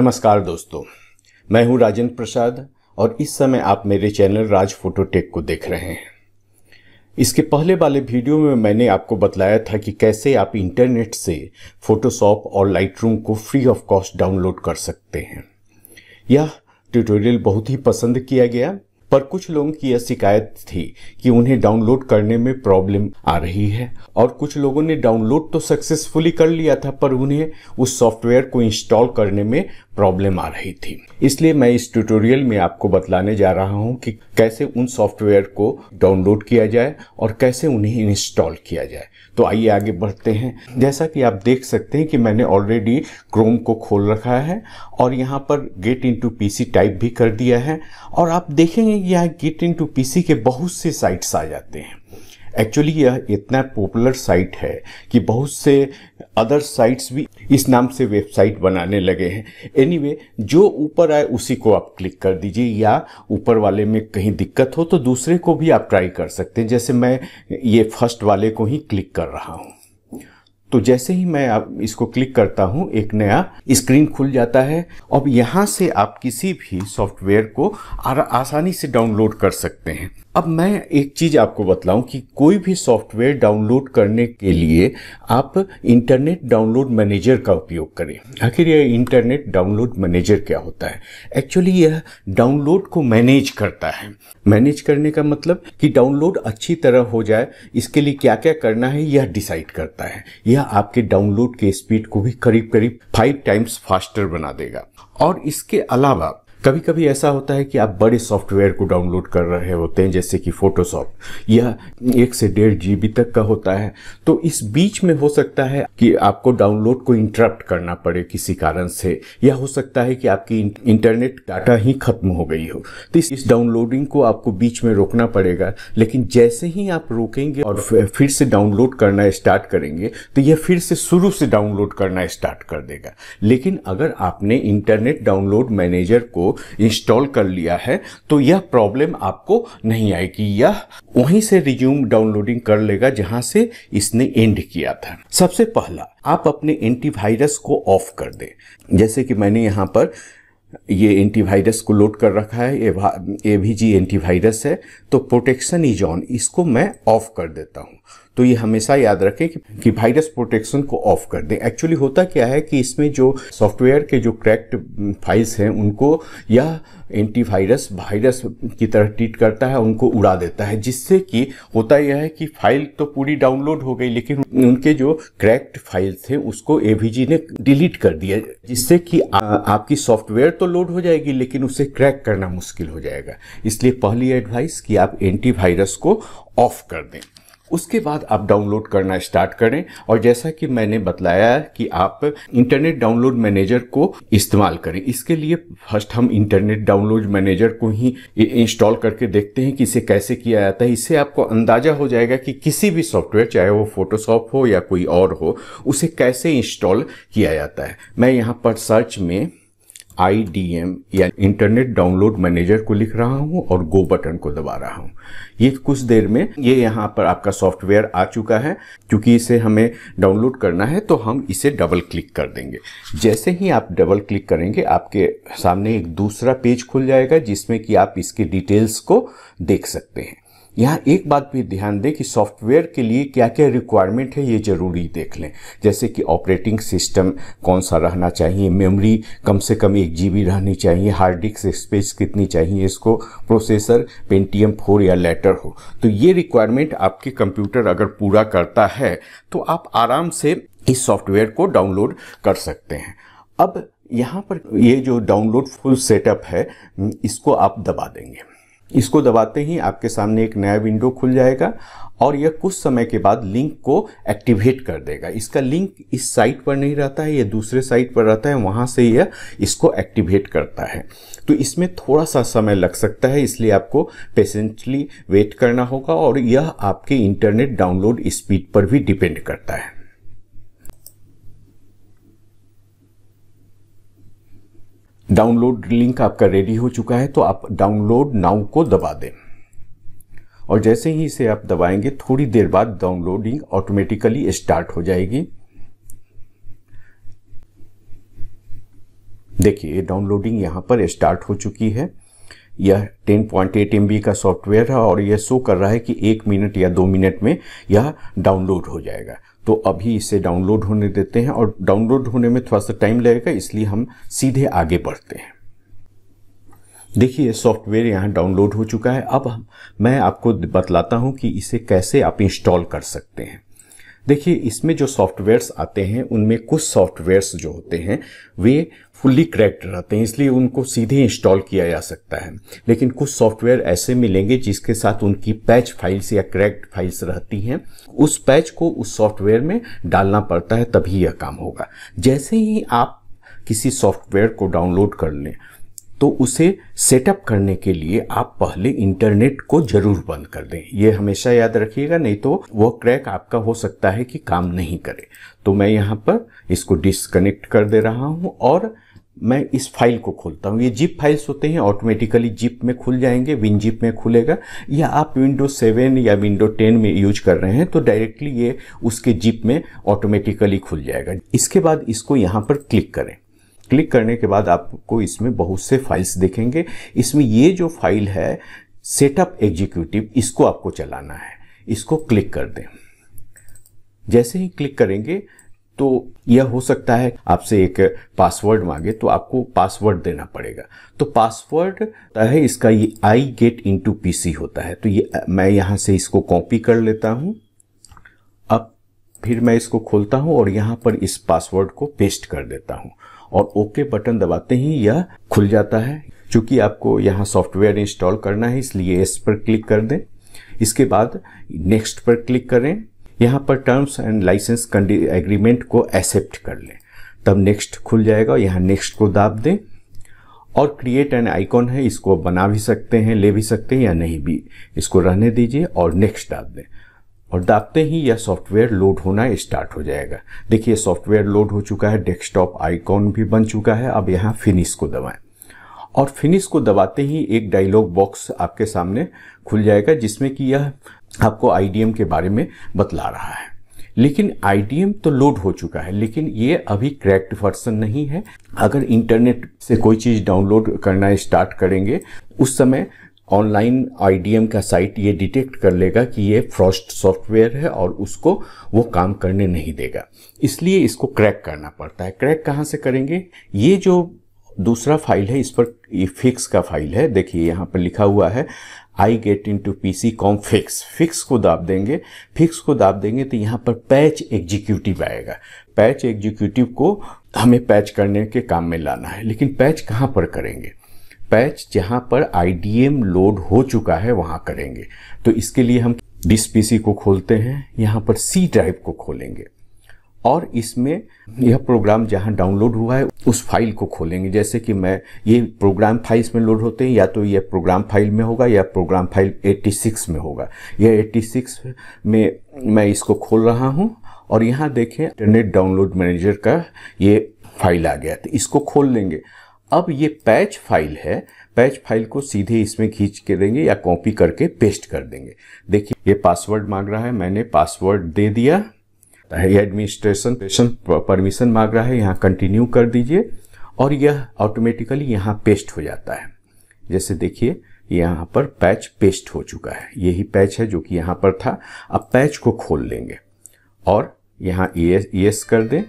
नमस्कार दोस्तों मैं हूं राजेंद्र प्रसाद और इस समय आप मेरे चैनल राज फोटोटेक को देख रहे हैं इसके पहले वाले वीडियो में मैंने आपको बताया था कि कैसे आप इंटरनेट से फोटोशॉप और लाइटरूम को फ्री ऑफ कॉस्ट डाउनलोड कर सकते हैं यह ट्यूटोरियल बहुत ही पसंद किया गया पर कुछ लोगों की यह शिकायत थी कि उन्हें डाउनलोड करने में प्रॉब्लम आ रही है और कुछ लोगों ने डाउनलोड तो सक्सेसफुली कर लिया था पर उन्हें उस सॉफ्टवेयर को इंस्टॉल करने में प्रॉब्लम आ रही थी इसलिए मैं इस ट्यूटोरियल में आपको बतलाने जा रहा हूं कि कैसे उन सॉफ्टवेयर को डाउनलोड किया जाए और कैसे उन्हें इंस्टॉल किया जाए तो आइए आगे बढ़ते हैं जैसा कि आप देख सकते हैं कि मैंने ऑलरेडी क्रोम को खोल रखा है और यहाँ पर गेट इनटू पीसी टाइप भी कर दिया है और आप देखेंगे या इन टू पी के बहुत से साइट्स आ जाते हैं एक्चुअली यह इतना पॉपुलर साइट है कि बहुत से अदर साइट्स भी इस नाम से वेबसाइट बनाने लगे हैं एनीवे anyway, जो ऊपर आए उसी को आप क्लिक कर दीजिए या ऊपर वाले में कहीं दिक्कत हो तो दूसरे को भी आप ट्राई कर सकते हैं जैसे मैं ये फर्स्ट वाले को ही क्लिक कर रहा हूँ तो जैसे ही मैं आप इसको क्लिक करता हूं एक नया स्क्रीन खुल जाता है अब यहाँ से आप किसी भी सॉफ्टवेयर को आसानी से डाउनलोड कर सकते हैं अब मैं एक चीज आपको बतलाऊं कि कोई भी सॉफ्टवेयर डाउनलोड करने के लिए आप इंटरनेट डाउनलोड मैनेजर का उपयोग करें आखिर यह इंटरनेट डाउनलोड मैनेजर क्या होता है एक्चुअली यह डाउनलोड को मैनेज करता है मैनेज करने का मतलब कि डाउनलोड अच्छी तरह हो जाए इसके लिए क्या क्या करना है यह डिसाइड करता है यह आपके डाउनलोड के स्पीड को भी करीब करीब फाइव टाइम्स फास्टर बना देगा और इसके अलावा कभी कभी ऐसा होता है कि आप बड़े सॉफ्टवेयर को डाउनलोड कर रहे होते हैं जैसे कि फोटोशॉप या एक से डेढ़ जीबी तक का होता है तो इस बीच में हो सकता है कि आपको डाउनलोड को इंटरप्ट करना पड़े किसी कारण से या हो सकता है कि आपकी इंटरनेट डाटा ही खत्म हो गई हो तो इस डाउनलोडिंग को आपको बीच में रोकना पड़ेगा लेकिन जैसे ही आप रोकेंगे और फिर से डाउनलोड करना स्टार्ट करेंगे तो यह फिर से शुरू से डाउनलोड करना स्टार्ट कर देगा लेकिन अगर आपने इंटरनेट डाउनलोड मैनेजर को इंस्टॉल कर लिया है तो यह प्रॉब्लम आपको नहीं आएगी यह वहीं से रिज्यूम डाउनलोडिंग कर लेगा जहां से इसने एंड किया था सबसे पहला आप अपने एंटीवायरस को ऑफ कर दे जैसे कि मैंने यहाँ पर ये एंटीवायरस को लोड कर रखा है ये ए भी जी एंटीवायरस है तो प्रोटेक्शन इज ऑन इसको मैं ऑफ कर देता हूं तो ये हमेशा याद रखें कि, कि वायरस प्रोटेक्शन को ऑफ कर दें एक्चुअली होता क्या है कि इसमें जो सॉफ्टवेयर के जो क्रैक्ड फाइल्स mm, हैं उनको यह एंटीवायरस वायरस की तरह ट्रीट करता है उनको उड़ा देता है जिससे कि होता यह है कि फाइल तो पूरी डाउनलोड हो गई लेकिन उनके जो क्रैक्ट फाइल थे उसको एवीजी ने डिलीट कर दिया जिससे कि आ, आपकी सॉफ्टवेयर तो लोड हो जाएगी लेकिन उसे क्रैक करना मुश्किल हो जाएगा इसलिए पहली एडवाइस कि आप एंटीवायरस को ऑफ कर दें उसके बाद आप डाउनलोड करना स्टार्ट करें और जैसा कि मैंने बताया कि आप इंटरनेट डाउनलोड मैनेजर को इस्तेमाल करें इसके लिए फर्स्ट हम इंटरनेट डाउनलोड मैनेजर को ही इंस्टॉल करके देखते हैं कि इसे कैसे किया जाता है इससे आपको अंदाजा हो जाएगा कि किसी भी सॉफ्टवेयर चाहे वो फोटोशॉप हो या कोई और हो उसे कैसे इंस्टॉल किया जाता है मैं यहाँ पर सर्च में आई डी एम या इंटरनेट डाउनलोड मैनेजर को लिख रहा हूँ और गो बटन को दबा रहा हूँ ये कुछ देर में ये यहाँ पर आपका सॉफ्टवेयर आ चुका है क्योंकि इसे हमें डाउनलोड करना है तो हम इसे डबल क्लिक कर देंगे जैसे ही आप डबल क्लिक करेंगे आपके सामने एक दूसरा पेज खुल जाएगा जिसमें कि आप इसके डिटेल्स को देख सकते हैं यहाँ एक बात भी ध्यान दें कि सॉफ्टवेयर के लिए क्या क्या रिक्वायरमेंट है ये ज़रूरी देख लें जैसे कि ऑपरेटिंग सिस्टम कौन सा रहना चाहिए मेमोरी कम से कम एक जी रहनी चाहिए हार्ड डिस्क स्पेस कितनी चाहिए इसको प्रोसेसर पेंटीएम फोर या लेटर हो तो ये रिक्वायरमेंट आपके कंप्यूटर अगर पूरा करता है तो आप आराम से इस सॉफ्टवेयर को डाउनलोड कर सकते हैं अब यहाँ पर ये जो डाउनलोड फुल सेटअप है इसको आप दबा देंगे इसको दबाते ही आपके सामने एक नया विंडो खुल जाएगा और यह कुछ समय के बाद लिंक को एक्टिवेट कर देगा इसका लिंक इस साइट पर नहीं रहता है यह दूसरे साइट पर रहता है वहाँ से यह इसको एक्टिवेट करता है तो इसमें थोड़ा सा समय लग सकता है इसलिए आपको पेशेंटली वेट करना होगा और यह आपके इंटरनेट डाउनलोड स्पीड पर भी डिपेंड करता है डाउनलोड लिंक आपका रेडी हो चुका है तो आप डाउनलोड नाउ को दबा दें और जैसे ही इसे आप दबाएंगे थोड़ी देर बाद डाउनलोडिंग ऑटोमेटिकली स्टार्ट हो जाएगी देखिए ये डाउनलोडिंग यहां पर स्टार्ट हो चुकी है यह 10.8 पॉइंट का सॉफ्टवेयर है और यह शो कर रहा है कि एक मिनट या दो मिनट में यह डाउनलोड हो जाएगा तो अभी इसे डाउनलोड होने देते हैं और डाउनलोड होने में थोड़ा सा टाइम लगेगा इसलिए हम सीधे आगे बढ़ते हैं देखिए सॉफ्टवेयर यहाँ डाउनलोड हो चुका है अब मैं आपको बतलाता हूँ कि इसे कैसे आप इंस्टॉल कर सकते हैं देखिए इसमें जो सॉफ्टवेयर्स आते हैं उनमें कुछ सॉफ्टवेयर्स जो होते हैं वे फुल्ली क्रैक्ट रहते हैं इसलिए उनको सीधे इंस्टॉल किया जा सकता है लेकिन कुछ सॉफ्टवेयर ऐसे मिलेंगे जिसके साथ उनकी पैच फाइल्स या क्रैक्ट फाइल्स रहती हैं उस पैच को उस सॉफ्टवेयर में डालना पड़ता है तभी यह काम होगा जैसे ही आप किसी सॉफ्टवेयर को डाउनलोड कर लें तो उसे सेटअप करने के लिए आप पहले इंटरनेट को जरूर बंद कर दें ये हमेशा याद रखिएगा नहीं तो वो क्रैक आपका हो सकता है कि काम नहीं करे तो मैं यहाँ पर इसको डिसकनेक्ट कर दे रहा हूँ और मैं इस फाइल को खोलता हूँ ये जिप फाइल्स होते हैं ऑटोमेटिकली जिप में खुल जाएंगे विन जिप में खुलेगा या आप विंडो सेवन या विंडो टेन में यूज कर रहे हैं तो डायरेक्टली ये उसके जिप में ऑटोमेटिकली खुल जाएगा इसके बाद इसको यहाँ पर क्लिक करें क्लिक करने के बाद आपको इसमें बहुत से फाइल्स देखेंगे इसमें ये जो फाइल है सेटअप एग्जीक्यूटिव इसको आपको चलाना है इसको क्लिक कर दें जैसे ही क्लिक करेंगे तो यह हो सकता है आपसे एक पासवर्ड मांगे तो आपको पासवर्ड देना पड़ेगा तो पासवर्ड है इसका ये आई गेट टू पीसी होता है तो ये मैं यहां से इसको कॉपी कर लेता हूं अब फिर मैं इसको खोलता हूं और यहां पर इस पासवर्ड को पेस्ट कर देता हूं और ओके बटन दबाते ही यह खुल जाता है चूंकि आपको यहाँ सॉफ्टवेयर इंस्टॉल करना है इसलिए इस पर क्लिक कर दें इसके बाद नेक्स्ट पर क्लिक करें यहाँ पर टर्म्स एंड लाइसेंस एग्रीमेंट को एक्सेप्ट कर लें तब नेक्स्ट खुल जाएगा यहाँ नेक्स्ट को दाब दें और क्रिएट एन आइकॉन है इसको बना भी सकते हैं ले भी सकते हैं या नहीं भी इसको रहने दीजिए और नेक्स्ट दाब दें और दाबते ही यह सॉफ्टवेयर लोड होना स्टार्ट हो जाएगा देखिए सॉफ्टवेयर लोड हो चुका है डेस्कटॉप आइकॉन भी बन चुका है अब यहाँ फिनिश को दबाएं और फिनिश को दबाते ही एक डायलॉग बॉक्स आपके सामने खुल जाएगा जिसमें कि यह आपको आईडीएम के बारे में बतला रहा है लेकिन आई तो लोड हो चुका है लेकिन ये अभी क्रैक्ट वर्सन नहीं है अगर इंटरनेट से कोई चीज़ डाउनलोड करना स्टार्ट करेंगे उस समय ऑनलाइन आईडीएम का साइट ये डिटेक्ट कर लेगा कि ये फ्रॉस्ट सॉफ्टवेयर है और उसको वो काम करने नहीं देगा इसलिए इसको क्रैक करना पड़ता है क्रैक कहाँ से करेंगे ये जो दूसरा फाइल है इस पर ये फिक्स का फाइल है देखिए यहाँ पर लिखा हुआ है I get into P C com fix fix को दाब देंगे फिक्स को दाब देंगे तो यहाँ पर पैच एग्जीक्यूटिव आएगा पैच एग्जीक्यूटिव को हमें पैच करने के काम में लाना है लेकिन पैच कहाँ पर करेंगे पैच जहां पर आईडीएम लोड हो चुका है वहां करेंगे तो इसके लिए हम डिस पीसी को खोलते हैं यहां पर सी ड्राइव को खोलेंगे और इसमें यह प्रोग्राम जहां डाउनलोड हुआ है उस फाइल को खोलेंगे जैसे कि मैं ये प्रोग्राम फाइल्स में लोड होते हैं या तो यह प्रोग्राम फाइल में होगा या प्रोग्राम फाइल 86 में होगा यह 86 में मैं इसको खोल रहा हूं और यहाँ देखें इंटरनेट डाउनलोड मैनेजर का ये फाइल आ गया तो इसको खोल लेंगे अब ये पैच फाइल है पैच फाइल को सीधे इसमें खींच के देंगे या कॉपी करके पेस्ट कर देंगे देखिए ये पासवर्ड मांग रहा है मैंने पासवर्ड दे दिया एडमिनिस्ट्रेशन परमिशन मांग रहा है यहाँ कंटिन्यू कर दीजिए और यह ऑटोमेटिकली यहाँ पेस्ट हो जाता है जैसे देखिए यहाँ पर पैच पेस्ट हो चुका है यही पैच है जो कि यहाँ पर था अब पैच को खोल लेंगे और यहाँ एस कर दें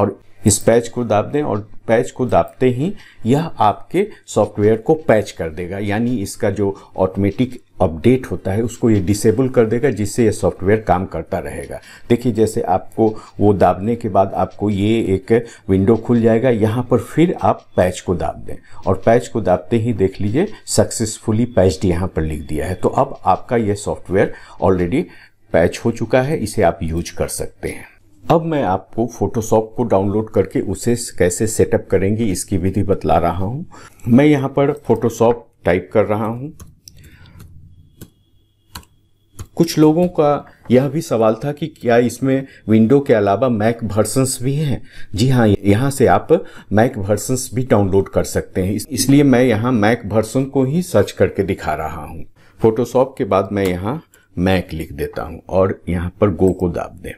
और इस पैच को दाब दें और पैच को दाबते ही यह आपके सॉफ्टवेयर को पैच कर देगा यानी इसका जो ऑटोमेटिक अपडेट होता है उसको ये डिसेबल कर देगा जिससे ये सॉफ्टवेयर काम करता रहेगा देखिए जैसे आपको वो दाबने के बाद आपको ये एक विंडो खुल जाएगा यहाँ पर फिर आप पैच को दाब दें और पैच को दाबते ही देख लीजिए सक्सेसफुली पैच्ड यहाँ पर लिख दिया है तो अब आपका ये सॉफ्टवेयर ऑलरेडी पैच हो चुका है इसे आप यूज कर सकते हैं अब मैं आपको फोटोशॉप को डाउनलोड करके उसे कैसे सेटअप करेंगे इसकी विधि बतला रहा हूं मैं यहां पर फोटोशॉप टाइप कर रहा हूं कुछ लोगों का यह भी सवाल था कि क्या इसमें विंडो के अलावा मैक वर्सन्स भी हैं जी हाँ यहाँ से आप मैक वर्सन्स भी डाउनलोड कर सकते हैं इसलिए मैं यहाँ मैक वर्सन को ही सर्च करके दिखा रहा हूँ फोटोशॉप के बाद मैं यहाँ मैक लिख देता हूँ और यहाँ पर गो को दाब दें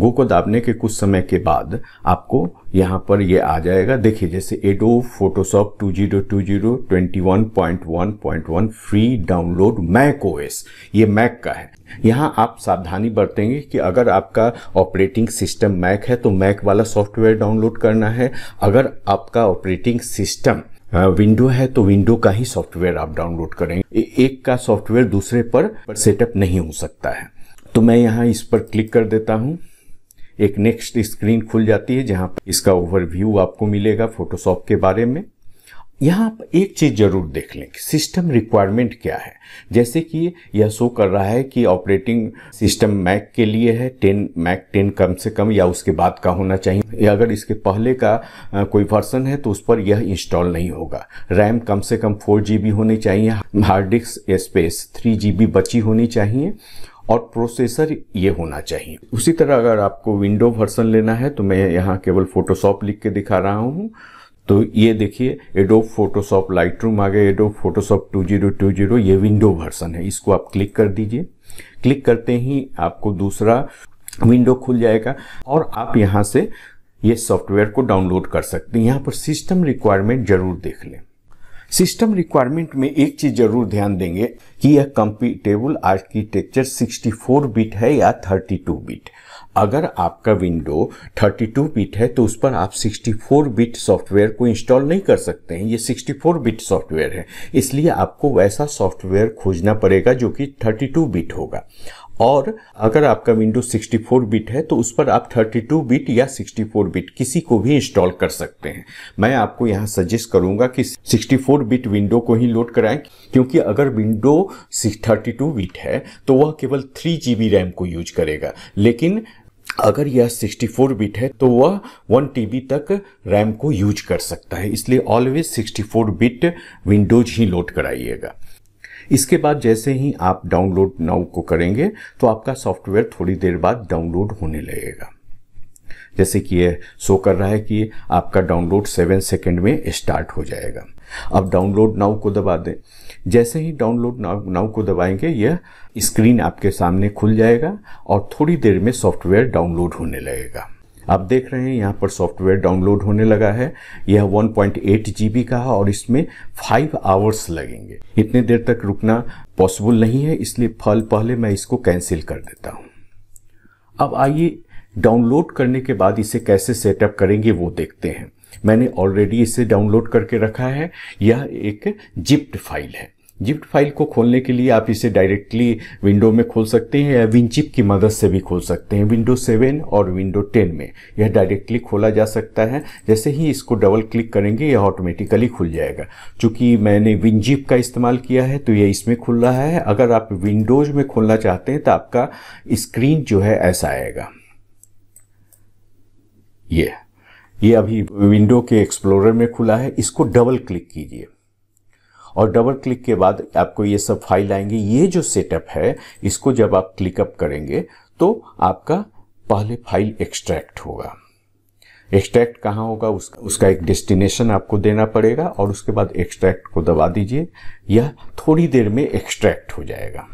गो को दाबने के कुछ समय के बाद आपको यहाँ पर ये आ जाएगा देखिए जैसे Adobe Photoshop two zero two zero twenty one point one point one free download Mac OS ये मैक का है यहाँ आप सावधानी बरतेंगे कि अगर आपका ऑपरेटिंग सिस्टम मैक है तो मैक वाला सॉफ्टवेयर डाउनलोड करना है अगर आपका ऑपरेटिंग सिस्टम विंडो है तो विंडो का ही सॉफ्टवेयर आप डाउनलोड करेंगे एक का सॉफ्टवेयर दूसरे पर सेटअप नहीं हो सकता है तो मैं यहाँ इस पर क्लिक कर देता हूँ एक नेक्स्ट स्क्रीन खुल जाती है जहां इसका ओवरव्यू आपको मिलेगा फोटोशॉप के बारे में यहाँ आप एक चीज़ जरूर देख लें कि सिस्टम रिक्वायरमेंट क्या है जैसे कि यह शो कर रहा है कि ऑपरेटिंग सिस्टम मैक के लिए है टेन मैक टेन कम से कम या उसके बाद का होना चाहिए या अगर इसके पहले का कोई वर्सन है तो उस पर यह इंस्टॉल नहीं होगा रैम कम से कम फोर जी होनी चाहिए hard disk space three G बची होनी चाहिए और प्रोसेसर ये होना चाहिए उसी तरह अगर आपको विंडो वर्सन लेना है तो मैं यहाँ केवल फोटोशॉप लिख के दिखा रहा हूँ तो ये देखिए एडो फोटोशॉप लाइट रूम आ गए Adobe Photoshop two zero zero ये विंडो वर्सन है इसको आप क्लिक कर दीजिए क्लिक करते ही आपको दूसरा विंडो खुल जाएगा और आप यहाँ से ये सॉफ्टवेयर को डाउनलोड कर सकते हैं यहाँ पर सिस्टम रिक्वायरमेंट जरूर देख लें सिस्टम रिक्वायरमेंट में एक चीज जरूर ध्यान देंगे कि यह कंपीटेबल आर्किटेक्चर 64 बिट है या 32 बिट अगर आपका विंडो 32 बिट है तो उस पर आप 64 बिट सॉफ्टवेयर को इंस्टॉल नहीं कर सकते हैं ये 64 बिट सॉफ्टवेयर है इसलिए आपको वैसा सॉफ्टवेयर खोजना पड़ेगा जो कि 32 बिट होगा और अगर आपका विंडो 64 बिट है तो उस पर आप 32 बिट या 64 बिट किसी को भी इंस्टॉल कर सकते हैं मैं आपको यहाँ सजेस्ट करूँगा कि 64 बिट विंडो को ही लोड कराएं क्योंकि अगर विंडो 32 बिट है तो वह केवल थ्री जी रैम को यूज करेगा लेकिन अगर यह 64 बिट है तो वह वन टी तक रैम को यूज कर सकता है इसलिए ऑलवेज 64 बिट विंडोज ही लोड कराइएगा इसके बाद जैसे ही आप डाउनलोड नाउ को करेंगे तो आपका सॉफ्टवेयर थोड़ी देर बाद डाउनलोड होने लगेगा जैसे कि यह शो कर रहा है कि आपका डाउनलोड सेवन सेकेंड में स्टार्ट हो जाएगा अब डाउनलोड नाउ को दबा दें जैसे ही डाउनलोड नाउ को दबाएंगे यह स्क्रीन आपके सामने खुल जाएगा और थोड़ी देर में सॉफ्टवेयर डाउनलोड होने लगेगा आप देख रहे हैं यहाँ पर सॉफ्टवेयर डाउनलोड होने लगा है यह 1.8 पॉइंट का है और इसमें फाइव आवर्स लगेंगे इतने देर तक रुकना पॉसिबल नहीं है इसलिए फल पहले मैं इसको कैंसिल कर देता हूँ अब आइए डाउनलोड करने के बाद इसे कैसे सेटअप करेंगे वो देखते हैं मैंने ऑलरेडी इसे डाउनलोड करके रखा है यह एक जिप्ट फाइल है जिप्ट फाइल को खोलने के लिए आप इसे डायरेक्टली विंडो में खोल सकते हैं या विनचिप की मदद से भी खोल सकते हैं विंडो सेवन और विंडो टेन में यह डायरेक्टली खोला जा सकता है जैसे ही इसको डबल क्लिक करेंगे यह ऑटोमेटिकली खुल जाएगा चूंकि मैंने विनजिप का इस्तेमाल किया है तो यह इसमें खुल रहा है अगर आप विंडोज में खोलना चाहते हैं तो आपका स्क्रीन जो है ऐसा आएगा ये ये अभी विंडो के एक्सप्लोरर में खुला है इसको डबल क्लिक कीजिए और डबल क्लिक के बाद आपको ये सब फाइल आएंगे ये जो सेटअप है इसको जब आप क्लिकअप करेंगे तो आपका पहले फाइल एक्सट्रैक्ट होगा एक्सट्रैक्ट कहाँ होगा उसका उसका एक डेस्टिनेशन आपको देना पड़ेगा और उसके बाद एक्सट्रैक्ट को दबा दीजिए यह थोड़ी देर में एक्सट्रैक्ट हो जाएगा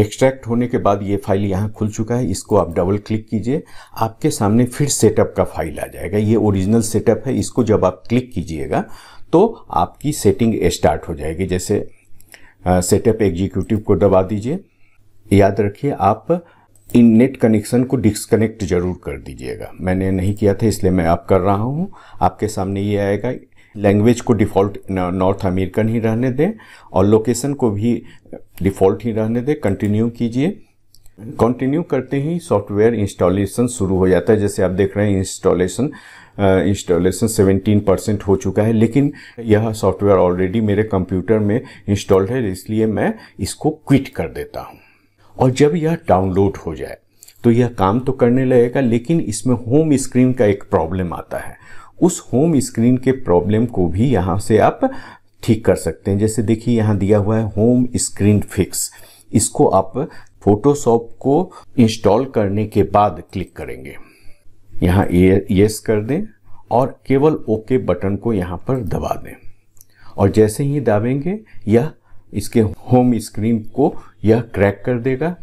एक्सट्रैक्ट होने के बाद ये फाइल यहाँ खुल चुका है इसको आप डबल क्लिक कीजिए आपके सामने फिर सेटअप का फाइल आ जाएगा ये ओरिजिनल सेटअप है इसको जब आप क्लिक कीजिएगा तो आपकी सेटिंग स्टार्ट हो जाएगी जैसे सेटअप एग्जीक्यूटिव को दबा दीजिए याद रखिए आप इन नेट कनेक्शन को डिसकनेक्ट जरूर कर दीजिएगा मैंने नहीं किया था इसलिए मैं आप कर रहा हूँ आपके सामने ये आएगा लैंग्वेज को डिफ़ॉल्ट नॉर्थ अमेरिकन ही रहने दें और लोकेशन को भी डिफ़ॉल्ट ही रहने दें कंटिन्यू कीजिए कंटिन्यू करते ही सॉफ्टवेयर इंस्टॉलेशन शुरू हो जाता है जैसे आप देख रहे हैं इंस्टॉलेशन इंस्टॉलेशन सेवेंटीन परसेंट हो चुका है लेकिन यह सॉफ्टवेयर ऑलरेडी मेरे कंप्यूटर में इंस्टॉल्ड है इसलिए मैं इसको क्विट कर देता हूँ और जब यह डाउनलोड हो जाए तो यह काम तो करने लगेगा लेकिन इसमें होम स्क्रीन का एक प्रॉब्लम आता है उस होम स्क्रीन के प्रॉब्लम को भी यहाँ से आप ठीक कर सकते हैं जैसे देखिए यहाँ दिया हुआ है होम स्क्रीन फिक्स इसको आप फोटोशॉप को इंस्टॉल करने के बाद क्लिक करेंगे यहाँ यस कर दें और केवल ओके बटन को यहाँ पर दबा दें और जैसे ही दबेंगे यह इसके होम स्क्रीन को यह क्रैक कर देगा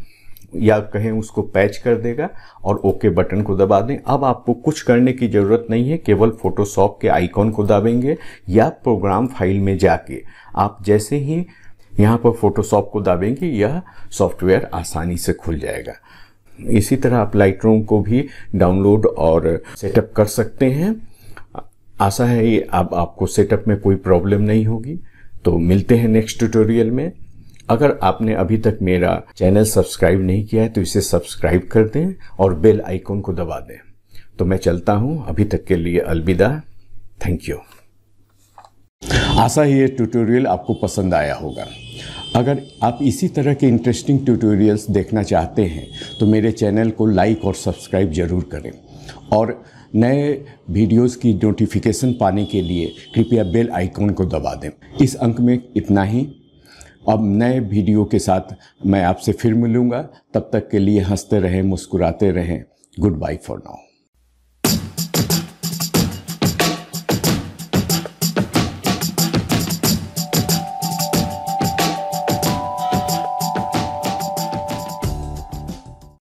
या कहें उसको पैच कर देगा और ओके बटन को दबा दें अब आपको कुछ करने की ज़रूरत नहीं है केवल फोटोशॉप के आइकॉन को दबेंगे या प्रोग्राम फाइल में जाके आप जैसे ही यहाँ पर फोटोशॉप को दबेंगे यह सॉफ्टवेयर आसानी से खुल जाएगा इसी तरह आप लाइट को भी डाउनलोड और सेटअप कर सकते हैं आशा है ये अब आप आपको सेटअप में कोई प्रॉब्लम नहीं होगी तो मिलते हैं नेक्स्ट ट्यूटोरियल में अगर आपने अभी तक मेरा चैनल सब्सक्राइब नहीं किया है तो इसे सब्सक्राइब कर दें और बेल आइकॉन को दबा दें तो मैं चलता हूँ अभी तक के लिए अलविदा थैंक यू आशा है ये ट्यूटोरियल आपको पसंद आया होगा अगर आप इसी तरह के इंटरेस्टिंग ट्यूटोरियल्स देखना चाहते हैं तो मेरे चैनल को लाइक और सब्सक्राइब ज़रूर करें और नए वीडियोस की नोटिफिकेशन पाने के लिए कृपया बेल आइकॉन को दबा दें इस अंक में इतना ही अब नए वीडियो के साथ मैं आपसे फिर मिलूँगा तब तक के लिए हंसते रहें मुस्कुराते रहें गुड बाय फॉर नाउ